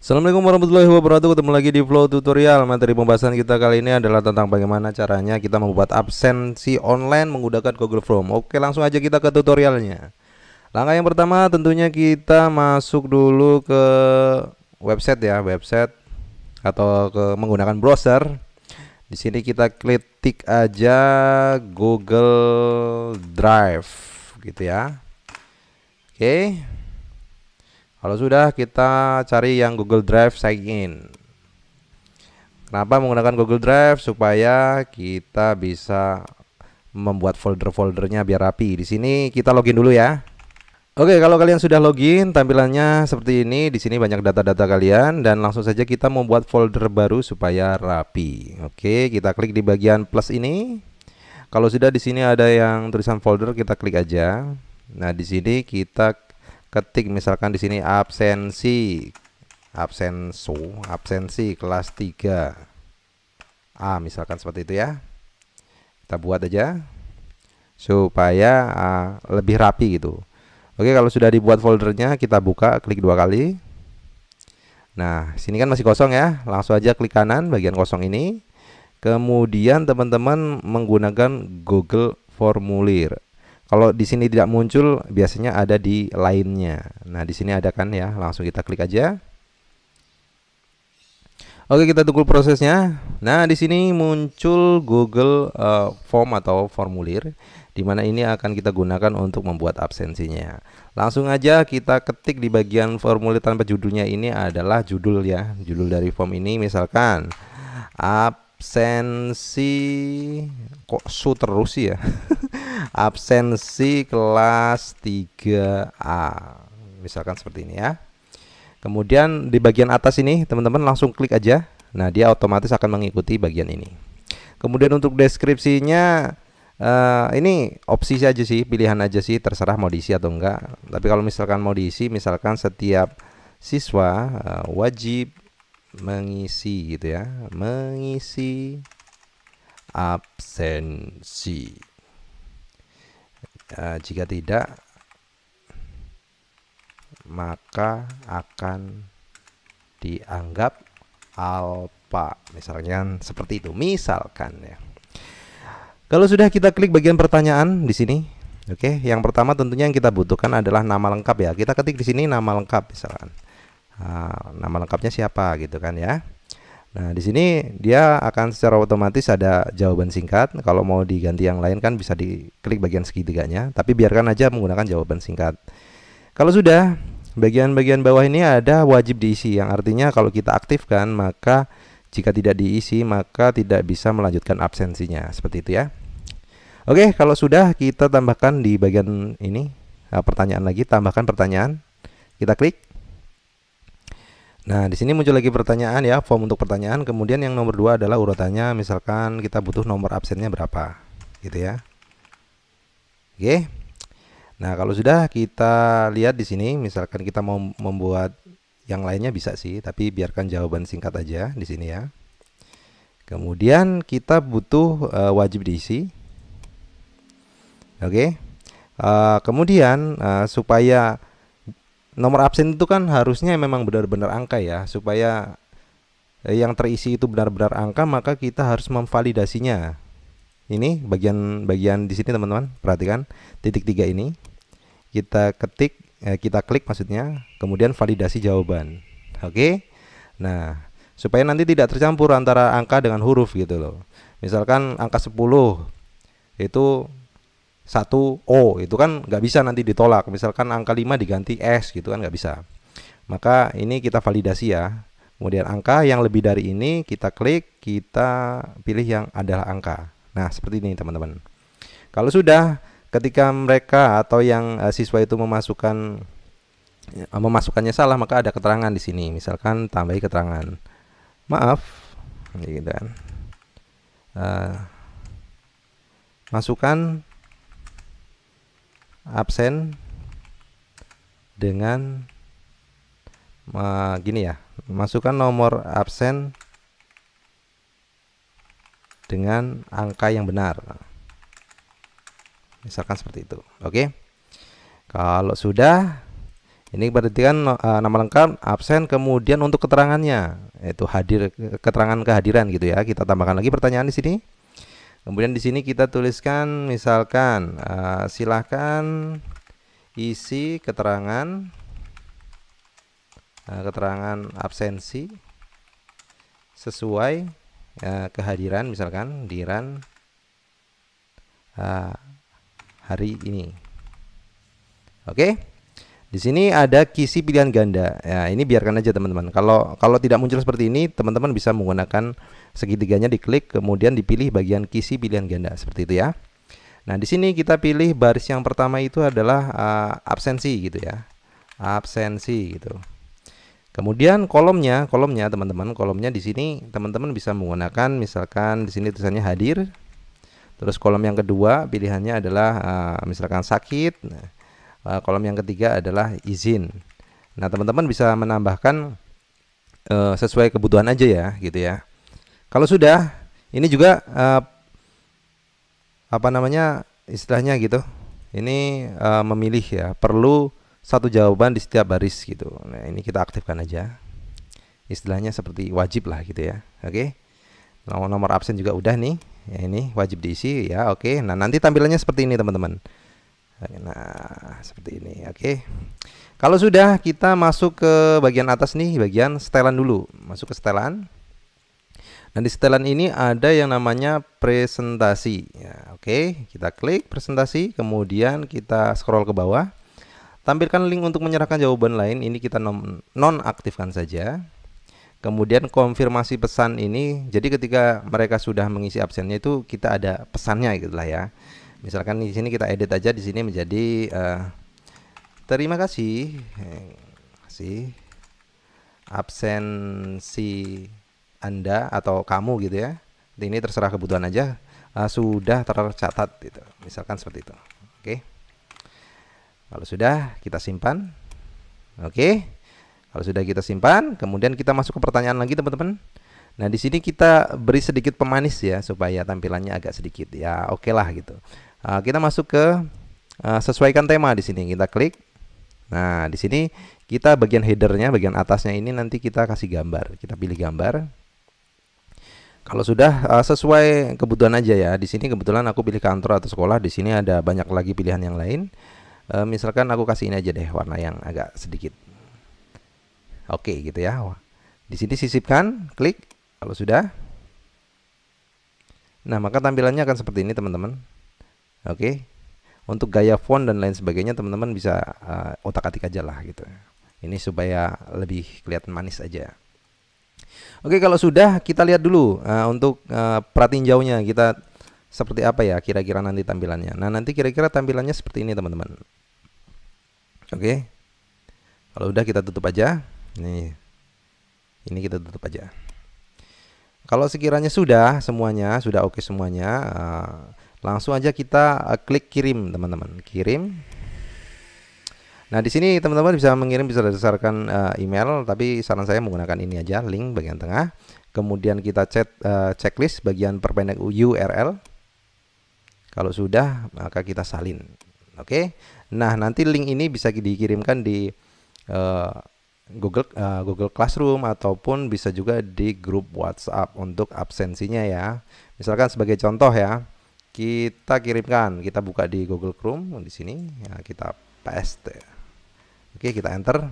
Assalamualaikum warahmatullahi wabarakatuh Ketemu lagi di Flow Tutorial Materi pembahasan kita kali ini adalah tentang bagaimana caranya kita membuat absensi online menggunakan Google Form Oke langsung aja kita ke tutorialnya Langkah yang pertama tentunya kita masuk dulu ke website ya Website atau ke menggunakan browser Di sini kita klik aja Google Drive gitu ya Oke okay. Kalau sudah kita cari yang Google Drive sign in. Kenapa menggunakan Google Drive? Supaya kita bisa membuat folder-foldernya biar rapi. Di sini kita login dulu ya. Oke, kalau kalian sudah login, tampilannya seperti ini. Di sini banyak data-data kalian dan langsung saja kita membuat folder baru supaya rapi. Oke, kita klik di bagian plus ini. Kalau sudah di sini ada yang tulisan folder, kita klik aja. Nah, di sini kita ketik misalkan di sini absensi absenso absensi kelas 3 A misalkan seperti itu ya kita buat aja supaya uh, lebih rapi gitu Oke kalau sudah dibuat foldernya kita buka klik dua kali Nah sini kan masih kosong ya langsung aja klik kanan bagian kosong ini Kemudian teman-teman menggunakan Google formulir kalau di sini tidak muncul, biasanya ada di lainnya. Nah, di sini ada kan ya, langsung kita klik aja. Oke, kita tunggu prosesnya. Nah, di sini muncul Google uh, Form atau formulir di mana ini akan kita gunakan untuk membuat absensinya. Langsung aja kita ketik di bagian formulir tanpa judulnya ini adalah judul ya. Judul dari form ini misalkan Apa absensi kok su terus sih ya absensi kelas 3A misalkan seperti ini ya kemudian di bagian atas ini teman-teman langsung klik aja nah dia otomatis akan mengikuti bagian ini kemudian untuk deskripsinya Uh, ini opsi saja sih, pilihan aja sih, terserah mau diisi atau enggak. Tapi kalau misalkan mau diisi, misalkan setiap siswa uh, wajib mengisi gitu ya mengisi absensi e, jika tidak maka akan dianggap alpa misalnya seperti itu misalkan ya kalau sudah kita klik bagian pertanyaan di sini oke yang pertama tentunya yang kita butuhkan adalah nama lengkap ya kita ketik di sini nama lengkap misalkan Nah, nama lengkapnya siapa gitu kan ya. Nah, di sini dia akan secara otomatis ada jawaban singkat. Kalau mau diganti yang lain kan bisa diklik bagian segitiganya, tapi biarkan aja menggunakan jawaban singkat. Kalau sudah, bagian-bagian bawah ini ada wajib diisi yang artinya kalau kita aktifkan maka jika tidak diisi maka tidak bisa melanjutkan absensinya, seperti itu ya. Oke, kalau sudah kita tambahkan di bagian ini nah, pertanyaan lagi, tambahkan pertanyaan. Kita klik Nah, di sini muncul lagi pertanyaan ya, form untuk pertanyaan. Kemudian yang nomor dua adalah urutannya, misalkan kita butuh nomor absennya berapa, gitu ya. Oke. Nah, kalau sudah kita lihat di sini, misalkan kita mau membuat yang lainnya bisa sih, tapi biarkan jawaban singkat aja di sini ya. Kemudian kita butuh uh, wajib diisi. Oke. Uh, kemudian uh, supaya nomor absen itu kan harusnya memang benar-benar angka ya supaya eh, yang terisi itu benar-benar angka maka kita harus memvalidasinya ini bagian bagian di sini teman-teman perhatikan titik tiga ini kita ketik eh, kita klik maksudnya kemudian validasi jawaban oke okay? nah supaya nanti tidak tercampur antara angka dengan huruf gitu loh misalkan angka 10 itu satu O itu kan nggak bisa nanti ditolak misalkan angka 5 diganti S gitu kan nggak bisa maka ini kita validasi ya kemudian angka yang lebih dari ini kita klik kita pilih yang adalah angka nah seperti ini teman-teman kalau sudah ketika mereka atau yang eh, siswa itu memasukkan eh, memasukkannya salah maka ada keterangan di sini misalkan tambahi keterangan maaf gitu kan uh, masukkan absen dengan uh, gini ya masukkan nomor absen dengan angka yang benar misalkan seperti itu oke okay? kalau sudah ini berarti kan uh, nama lengkap absen kemudian untuk keterangannya yaitu hadir keterangan kehadiran gitu ya kita tambahkan lagi pertanyaan di sini Kemudian di sini kita tuliskan misalkan uh, silahkan isi keterangan uh, keterangan absensi sesuai uh, kehadiran misalkan diran uh, hari ini. Oke. Okay? Di sini ada kisi pilihan ganda. Ya, ini biarkan aja teman-teman. Kalau kalau tidak muncul seperti ini, teman-teman bisa menggunakan segitiganya diklik kemudian dipilih bagian kisi pilihan ganda seperti itu ya. Nah, di sini kita pilih baris yang pertama itu adalah uh, absensi gitu ya. Absensi gitu. Kemudian kolomnya, kolomnya teman-teman, kolomnya di sini teman-teman bisa menggunakan misalkan di sini tulisannya hadir. Terus kolom yang kedua pilihannya adalah uh, misalkan sakit. Nah, Eh, kolom yang ketiga adalah izin nah teman-teman bisa menambahkan uh, sesuai kebutuhan aja ya gitu ya kalau sudah ini juga uh, apa namanya istilahnya gitu ini uh, memilih ya perlu satu jawaban di setiap baris gitu nah ini kita aktifkan aja istilahnya seperti wajib lah gitu ya oke nomor nomor absen juga udah nih ya ini wajib diisi ya oke nah nanti tampilannya seperti ini teman-teman Nah, seperti ini. Oke. Okay. Kalau sudah kita masuk ke bagian atas nih, bagian setelan dulu. Masuk ke setelan. Nah, di setelan ini ada yang namanya presentasi. Ya, oke, okay. kita klik presentasi, kemudian kita scroll ke bawah. Tampilkan link untuk menyerahkan jawaban lain. Ini kita nonaktifkan saja. Kemudian konfirmasi pesan ini, jadi ketika mereka sudah mengisi absennya itu kita ada pesannya gitulah ya. Misalkan di sini kita edit aja di sini menjadi uh, terima kasih, kasih absensi Anda atau kamu gitu ya. Ini terserah kebutuhan aja uh, sudah tercatat gitu. Misalkan seperti itu. Oke. Okay. Kalau sudah kita simpan. Oke. Okay. Kalau sudah kita simpan, kemudian kita masuk ke pertanyaan lagi teman-teman. Nah di sini kita beri sedikit pemanis ya supaya tampilannya agak sedikit ya oke okay lah gitu. Nah, kita masuk ke uh, sesuaikan tema di sini. Kita klik. Nah, di sini kita bagian headernya, bagian atasnya ini nanti kita kasih gambar. Kita pilih gambar. Kalau sudah uh, sesuai kebutuhan aja ya. Di sini kebetulan aku pilih kantor atau sekolah. Di sini ada banyak lagi pilihan yang lain. Uh, misalkan aku kasih ini aja deh warna yang agak sedikit. Oke, okay, gitu ya. Di sini sisipkan, klik. Kalau sudah. Nah, maka tampilannya akan seperti ini, teman-teman. Oke. Okay? Untuk gaya font dan lain sebagainya teman-teman bisa uh, otak-atik aja lah gitu. Ini supaya lebih kelihatan manis aja. Oke, kalau sudah kita lihat dulu uh, untuk uh, perhatiin jauhnya kita seperti apa ya kira-kira nanti tampilannya. Nah, nanti kira-kira tampilannya seperti ini, teman-teman. Oke. Kalau udah kita tutup aja. Ini, Ini kita tutup aja. Kalau sekiranya sudah semuanya, sudah oke okay semuanya, uh, Langsung aja kita eh, klik kirim, teman-teman. Kirim. Nah, di sini teman-teman bisa mengirim bisa berdasarkan uh, email, tapi saran saya menggunakan ini aja, link bagian tengah. Kemudian kita cek uh, checklist bagian perpendek URL. Kalau sudah, maka kita salin. Oke. Okay? Nah, nanti link ini bisa dikirimkan di uh, Google uh, Google Classroom ataupun bisa juga di grup WhatsApp untuk absensinya ya. Misalkan sebagai contoh ya kita kirimkan kita buka di Google Chrome di sini ya, kita paste oke kita enter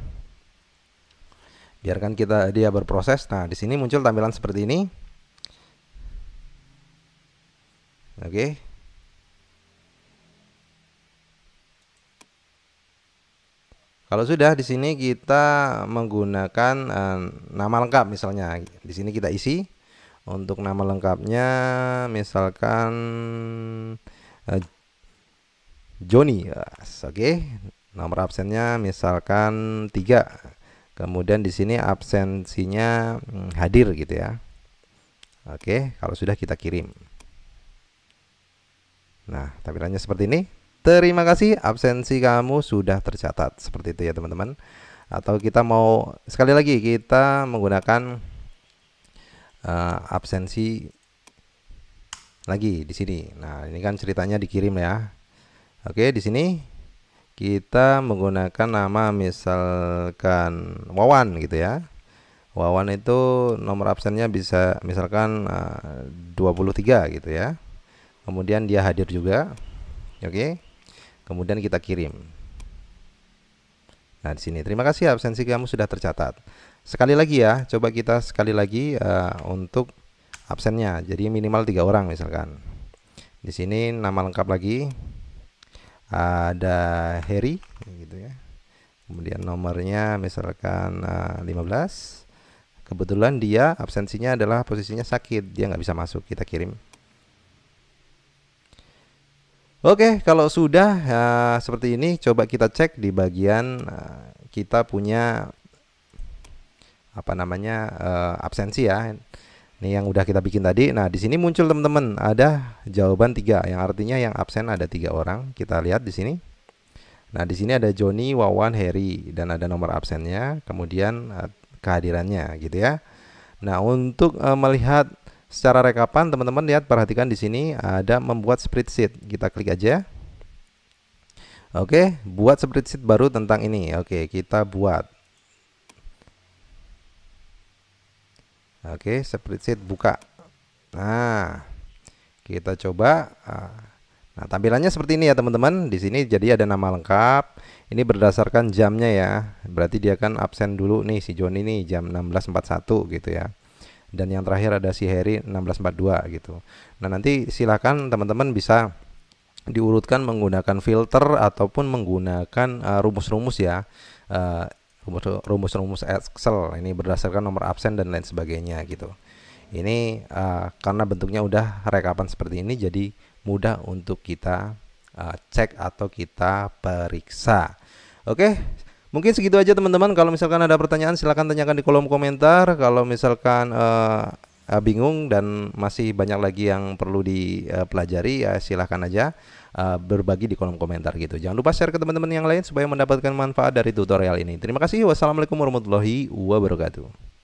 biarkan kita dia berproses nah di sini muncul tampilan seperti ini oke kalau sudah di sini kita menggunakan uh, nama lengkap misalnya di sini kita isi untuk nama lengkapnya misalkan uh, Joni yes, oke okay. nomor absennya misalkan tiga kemudian di sini absensinya hmm, hadir gitu ya oke okay. kalau sudah kita kirim nah tampilannya seperti ini terima kasih absensi kamu sudah tercatat seperti itu ya teman-teman atau kita mau sekali lagi kita menggunakan uh, absensi lagi di sini. Nah, ini kan ceritanya dikirim ya. Oke, di sini kita menggunakan nama misalkan Wawan gitu ya. Wawan itu nomor absennya bisa misalkan eh, uh, 23 gitu ya. Kemudian dia hadir juga. Oke. Kemudian kita kirim. Nah, di sini terima kasih absensi kamu sudah tercatat. Sekali lagi ya, coba kita sekali lagi uh, untuk absennya. Jadi minimal tiga orang misalkan. Di sini nama lengkap lagi ada Harry gitu ya. Kemudian nomornya misalkan uh, eh, 15. Kebetulan dia absensinya adalah posisinya sakit, dia nggak bisa masuk. Kita kirim Oke, kalau sudah uh, seperti ini, coba kita cek di bagian uh, kita punya apa namanya uh, absensi ya. Ini yang udah kita bikin tadi. Nah, di sini muncul teman-teman ada jawaban tiga yang artinya yang absen ada tiga orang. Kita lihat di sini. Nah, di sini ada Joni, Wawan, Harry dan ada nomor absennya, kemudian eh, kehadirannya gitu ya. Nah, untuk uh, melihat secara rekapan teman-teman lihat perhatikan di sini ada membuat spreadsheet. Kita klik aja. Oke, buat spreadsheet baru tentang ini. Oke, kita buat. Oke, spreadsheet buka. Nah, kita coba. Ah, nah, tampilannya seperti ini ya, teman-teman. Di sini jadi ada nama lengkap. Ini berdasarkan jamnya ya. Berarti dia kan absen dulu nih si John ini jam 16.41 gitu ya. Dan yang terakhir ada si Harry 16.42 gitu. Nah, nanti silakan teman-teman bisa diurutkan menggunakan filter ataupun menggunakan ah, rumus-rumus uh, ya uh, rumus-rumus Excel ini berdasarkan nomor absen dan lain sebagainya gitu ini uh, karena bentuknya udah rekapan seperti ini jadi mudah untuk kita uh, cek atau kita periksa oke mungkin segitu aja teman-teman kalau misalkan ada pertanyaan silahkan tanyakan di kolom komentar kalau misalkan eh, uh, bingung dan masih banyak lagi yang perlu dipelajari, ya silahkan aja uh, berbagi di kolom komentar gitu. Jangan lupa share ke teman-teman yang lain supaya mendapatkan manfaat dari tutorial ini. Terima kasih. Wassalamualaikum warahmatullahi wabarakatuh.